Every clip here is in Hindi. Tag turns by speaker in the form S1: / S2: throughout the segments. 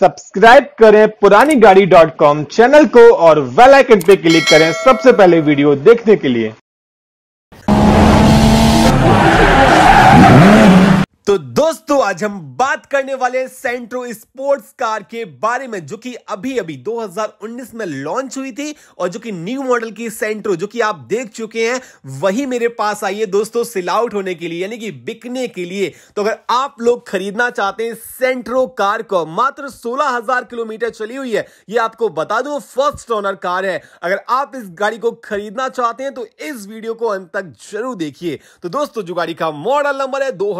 S1: सब्सक्राइब करें पुरानी गाड़ी डॉट कॉम चैनल को और वेल आइकन पे क्लिक करें सबसे पहले वीडियो देखने के लिए तो दोस्तों आज हम बात करने वाले सेंट्रो स्पोर्ट्स कार के बारे में जो कि अभी अभी 2019 में लॉन्च हुई थी और जो कि न्यू मॉडल की सेंट्रो जो कि आप देख चुके हैं वही मेरे पास आई है दोस्तों सेल आउट होने के लिए यानी कि बिकने के लिए तो अगर आप लोग खरीदना चाहते हैं सेंट्रो कार को मात्र सोलह किलोमीटर चली हुई है ये आपको बता दू फर्स्ट ऑनर कार है अगर आप इस गाड़ी को खरीदना चाहते हैं तो इस वीडियो को अंत तक जरूर देखिए तो दोस्तों जो गाड़ी का मॉडल नंबर है दो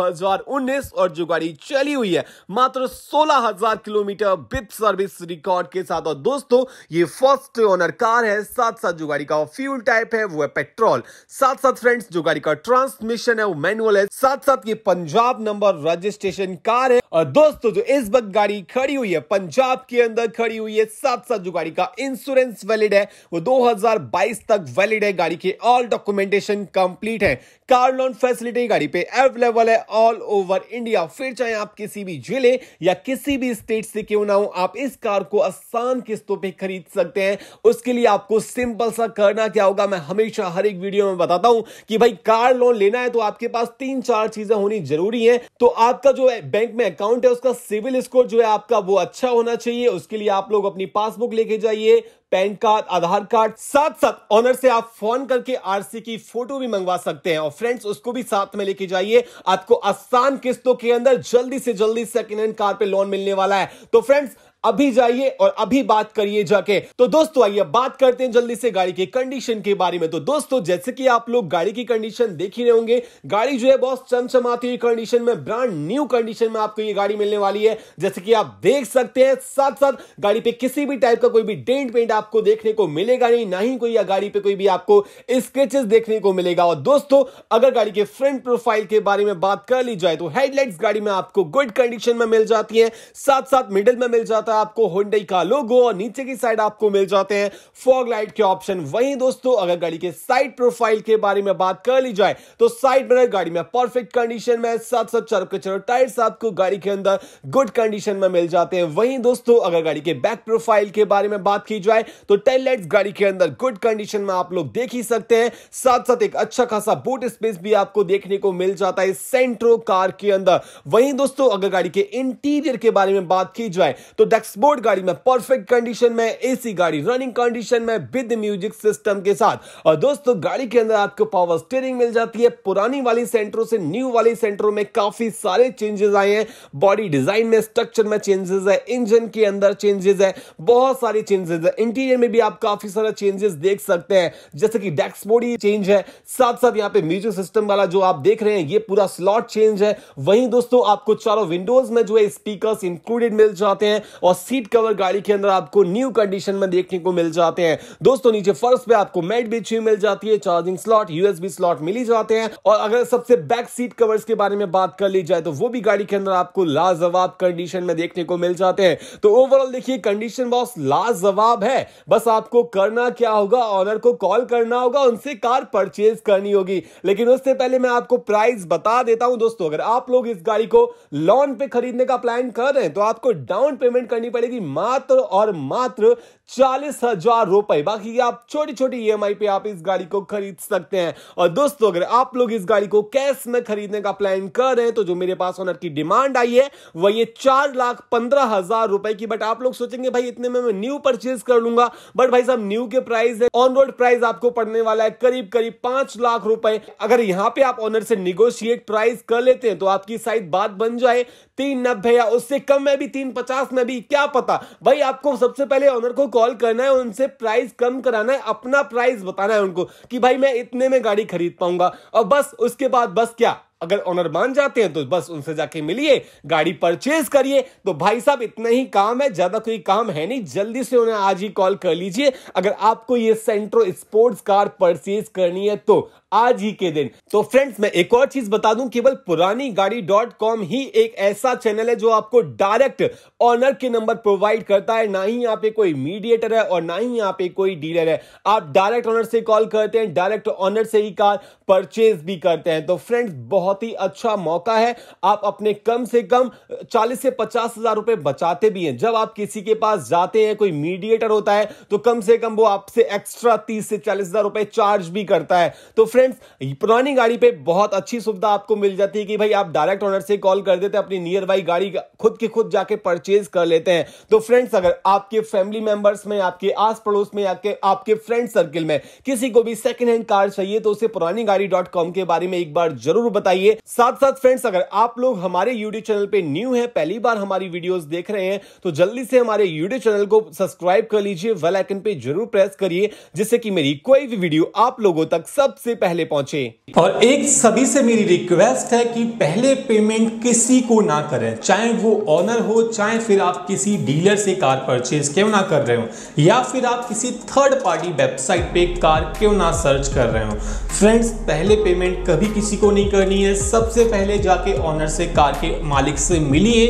S1: उन्नीस और जो गाड़ी चली हुई है मात्र सोलह हजार किलोमीटर बिप सर्विस रिकॉर्ड के साथ और दोस्तों ये फर्स्ट ओनर कार है साथ साथ जो गाड़ी का फ्यूल टाइप है वो है पेट्रोल साथ साथ फ्रेंड्स जो गाड़ी का ट्रांसमिशन है वो मैनुअल है साथ साथ ये पंजाब नंबर रजिस्ट्रेशन कार है और दोस्तों जो इस वक्त गाड़ी खड़ी हुई है पंजाब के अंदर खड़ी हुई है साथ साथ जो गाड़ी का इंश्योरेंस वैलिड है वो 2022 तक वैलिड है गाड़ी के ऑल डॉक्यूमेंटेशन कंप्लीट है कार लोन फैसिलिटी गाड़ी पे अवेलेबल है ऑल ओवर इंडिया फिर चाहे आप किसी भी जिले या किसी भी स्टेट से क्यों ना हो आप इस कार को आसान किस्तों पर खरीद सकते हैं उसके लिए आपको सिंपल सा करना क्या होगा मैं हमेशा हर एक वीडियो में बताता हूं कि भाई कार लोन लेना है तो आपके पास तीन चार चीजें होनी जरूरी है तो आपका जो बैंक में अकाउंट है उसका सिविल स्कोर जो है आपका वो अच्छा होना चाहिए उसके लिए आप लोग अपनी पासबुक लेके जाइए पैन कार्ड आधार कार्ड साथ साथ ऑनर से आप फोन करके आरसी की फोटो भी मंगवा सकते हैं और फ्रेंड्स उसको भी साथ में लेके जाइए आपको आसान किस्तों के अंदर जल्दी से जल्दी सेकेंड हैंड कार पे लोन मिलने वाला है तो फ्रेंड्स अभी जाइए और अभी बात करिए जाके तो दोस्तों आइए बात करते हैं जल्दी से गाड़ी के कंडीशन के बारे में तो दोस्तों जैसे कि आप लोग गाड़ी की कंडीशन देख ही रहे होंगे गाड़ी जो है बहुत चमचमाती हुई कंडीशन में ब्रांड न्यू कंडीशन में आपको ये गाड़ी मिलने वाली है जैसे कि आप देख सकते हैं साथ साथ गाड़ी पे किसी भी टाइप का कोई भी डेंट पेंट आपको देखने को मिलेगा नहीं ना ही कोई गाड़ी पे कोई भी आपको स्केचेस देखने को मिलेगा और दोस्तों अगर गाड़ी के फ्रंट प्रोफाइल के बारे में बात कर ली जाए तो हेडलाइट्स गाड़ी में आपको गुड कंडीशन में मिल जाती है साथ साथ मिडिल में मिल जाता है आपको हुंडई का लोगो और नीचे की साइड आपको मिल जाते हैं फॉग लाइट के ऑप्शन वहीं दोस्तों अगर गाड़ी के साइड प्रोफाइल के बारे में बात कर ली जाए तो साइड मिरर गाड़ी में परफेक्ट कंडीशन में साथ साथ चरक के चारों टायर्स आपको गाड़ी के अंदर गुड कंडीशन में मिल जाते हैं वहीं दोस्तों अगर गाड़ी के बैक प्रोफाइल के बारे में बात की जाए तो टेल लाइट गाड़ी के अंदर गुड कंडीशन में आप लोग देख ही सकते हैं साथ साथ एक अच्छा खासा बूट स्पेस भी आपको देखने को मिल जाता है सेंट्रो कार के अंदर वहीं दोस्तों अगर गाड़ी के इंटीरियर के बारे में बात की जाए तो एक्सपोर्ट गाड़ी में परफेक्ट कंडीशन में एसी गाड़ी रनिंग कंडीशन में विद म्यूजिक सिस्टम के साथ और दोस्तों गाड़ी के अंदर आपको पावर स्टीयरिंग मिल जाती है पुरानी वाली सेंट्रो से न्यू वाली सेंट्रो में काफी सारे चेंजेस आए हैं बॉडी डिजाइन में स्ट्रक्चर में चेंजेस है इंजन के अंदर चेंजेस है बहुत सारे चेंजेस है इंटीरियर में भी आप काफी सारा चेंजेस देख सकते हैं जैसे कि डेक्स बॉडी चेंज है साथ साथ यहाँ पे म्यूजिक सिस्टम वाला जो आप देख रहे हैं ये पूरा स्लॉट चेंज है वहीं दोस्तों आपको चारों विंडोज में जो है स्पीकर इंक्लूडेड मिल जाते हैं और सीट कवर गाड़ी के अंदर आपको न्यू कंडीशन में देखने को मिल जाते हैं दोस्तों नीचे फर्श पे आपको मेट बिछी मिल जाती है चार्जिंग स्लॉट यूएसबी स्लॉट मिली जाते हैं और अगर सबसे बैक सीट कवर्स के बारे में बात कर ली जाए तो वो भी गाड़ी के अंदर आपको लाजवाब कंडीशन में देखने को मिल जाते हैं तो ओवरऑल देखिए कंडीशन बॉस लाजवाब है बस आपको करना क्या होगा ऑनर को कॉल करना होगा उनसे कार परचेज करनी होगी लेकिन उससे पहले मैं आपको प्राइस बता देता हूं दोस्तों अगर आप लोग इस गाड़ी को लोन पे खरीदने का प्लान कर रहे हैं तो आपको डाउन पेमेंट करनी पड़ेगी मात्र और मात्र चालीस हजार रुपए बाकी आप छोटी छोटी ई पे आप इस गाड़ी को खरीद सकते हैं और दोस्तों अगर आप लोग इस गाड़ी को कैश में खरीदने का प्लान कर रहे हैं तो जो मेरे पास ऑनर की डिमांड आई है वह ये चार लाख पंद्रह हजार रुपए की बट आप लोग सोचेंगे भाई इतने में मैं न्यू परचेज कर लूंगा बट भाई साहब न्यू के प्राइस है ऑन रोड प्राइस आपको पड़ने वाला है करीब करीब पांच लाख रुपए अगर यहाँ पे आप ऑनर से निगोशिएट प्राइस कर लेते हैं तो आपकी शायद बात बन जाए तीन नब्बे या उससे कम में भी तीन पचास में भी क्या पता भाई आपको सबसे पहले ऑनर को कॉल करना है उनसे प्राइस कम कराना है अपना प्राइस बताना है उनको कि भाई मैं इतने में गाड़ी खरीद पाऊंगा और बस उसके बाद बस क्या अगर ऑनर मान जाते हैं तो बस उनसे जाके मिलिए गाड़ी परचेज करिए तो भाई साहब इतना ही काम है ज्यादा कोई काम है नहीं जल्दी से उन्हें आज ही कॉल कर लीजिए अगर आपको ये सेंट्रो स्पोर्ट्स कार परचेज करनी है तो आज ही के दिन तो फ्रेंड्स मैं एक और चीज बता दूं केवल पुरानी गाड़ी डॉट कॉम ही एक ऐसा चैनल है जो आपको डायरेक्ट ऑनर के नंबर प्रोवाइड करता है ना ही यहाँ पे कोई मीडिएटर है और ना ही यहाँ पे कोई डीलर है आप डायरेक्ट ऑनर से कॉल करते हैं डायरेक्ट ऑनर से ही कार परचेज भी करते हैं तो फ्रेंड्स बहुत ही अच्छा मौका है आप अपने कम से कम चालीस से पचास हजार रुपए बचाते भी हैं जब आप किसी के पास जाते हैं कोई मीडिएटर होता है तो कम से कम वो आपसे एक्स्ट्रा तीस से चालीस हजार रुपए चार्ज भी करता है तो फ्रेंड्स पुरानी गाड़ी पे बहुत अच्छी सुविधा आपको मिल जाती है कि भाई आप डायरेक्ट ऑनर से कॉल कर देते हैं अपनी नियर बाई गाड़ी खुद की खुद जाके परचेज कर लेते हैं तो फ्रेंड्स अगर आपके फैमिली मेंबर्स में आपके आस पड़ोस में आपके आपके फ्रेंड सर्किल में किसी को भी सेकंड हैंड कार चाहिए तो उसे पुरानी गाड़ी डॉट कॉम के बारे में एक बार जरूर बताइए साथ साथ फ्रेंड्स अगर आप लोग हमारे यूट्यूब चैनल पे न्यू है पहली बार हमारी वीडियो देख रहे हैं तो जल्दी से हमारे यूट्यूब चैनल को सब्सक्राइब कर लीजिए वेलाइकन पे जरूर प्रेस करिए जिससे कि मेरी कोई भी वीडियो आप लोगों तक सबसे पहले पहले पहुंचे और एक सभी से मेरी रिक्वेस्ट है कि पहले पेमेंट किसी को ना करें चाहे वो ऑनर हो चाहे फिर आप किसी डीलर से कार परचेज क्यों ना कर रहे हो या फिर आप किसी थर्ड पार्टी वेबसाइट पे कार क्यों ना सर्च कर रहे हो फ्रेंड्स पहले पेमेंट कभी किसी को नहीं करनी है सबसे पहले जाके ऑनर से कार के मालिक से मिलिए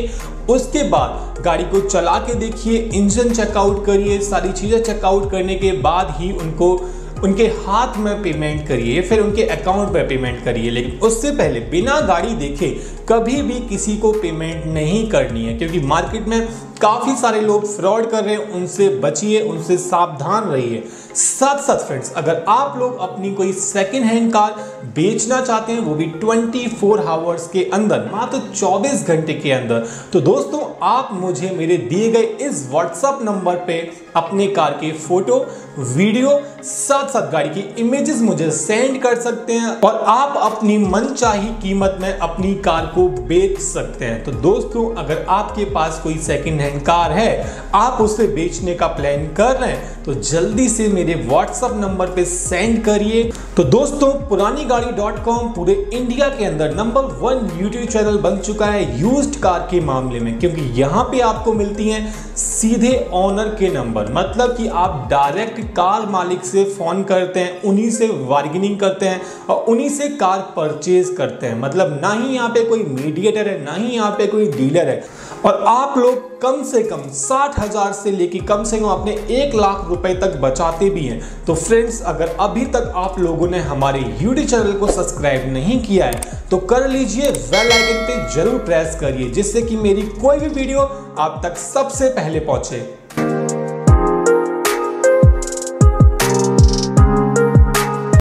S1: उसके बाद गाड़ी को चला के देखिए इंजन चेकआउट करिए सारी चीज़ें चेकआउट करने के बाद ही उनको उनके हाथ में पेमेंट करिए फिर उनके अकाउंट में पेमेंट करिए लेकिन उससे पहले बिना गाड़ी देखे कभी भी किसी को पेमेंट नहीं करनी है क्योंकि मार्केट में काफ़ी सारे लोग फ्रॉड कर रहे हैं उनसे बचिए उनसे सावधान रहिए साथ साथ फ्रेंड्स अगर आप लोग अपनी कोई सेकेंड हैंड कार बेचना चाहते हैं वो भी 24 फोर आवर्स के अंदर मात्र 24 घंटे के अंदर तो दोस्तों आप मुझे मेरे दिए गए इस व्हाट्सअप नंबर पे अपने कार के फोटो वीडियो साथ साथ गाड़ी की इमेजेस मुझे सेंड कर सकते हैं और आप अपनी मनचाही कीमत में अपनी कार को बेच सकते हैं तो दोस्तों अगर आपके पास कोई सेकेंड हैंड कार है आप उसे बेचने का प्लान कर रहे हैं तो जल्दी से मेरे व्हाट्सएप नंबर पे सेंड करिए तो दोस्तों पुरानी गाड़ी डॉट कॉम पूरे इंडिया के अंदर नंबर वन यूट्यूब चैनल बन चुका है यूज्ड कार के मामले में क्योंकि यहां पे आपको मिलती हैं सीधे ऑनर के नंबर मतलब कि आप डायरेक्ट कार मालिक से फ़ोन करते हैं उन्हीं से बार्गेनिंग करते हैं और उन्हीं से कार परचेज करते हैं मतलब ना ही यहाँ पे कोई मीडिएटर है ना ही यहाँ पे कोई डीलर है और आप लोग कम से कम साठ हज़ार से लेके कम से कम अपने एक लाख रुपए तक बचाते भी हैं तो फ्रेंड्स अगर अभी तक आप लोगों ने हमारे यूट्यूब चैनल को सब्सक्राइब नहीं किया है तो कर लीजिए वेल आइकन पे जरूर प्रेस करिए जिससे कि मेरी कोई भी वीडियो आप तक सबसे पहले पहुंचे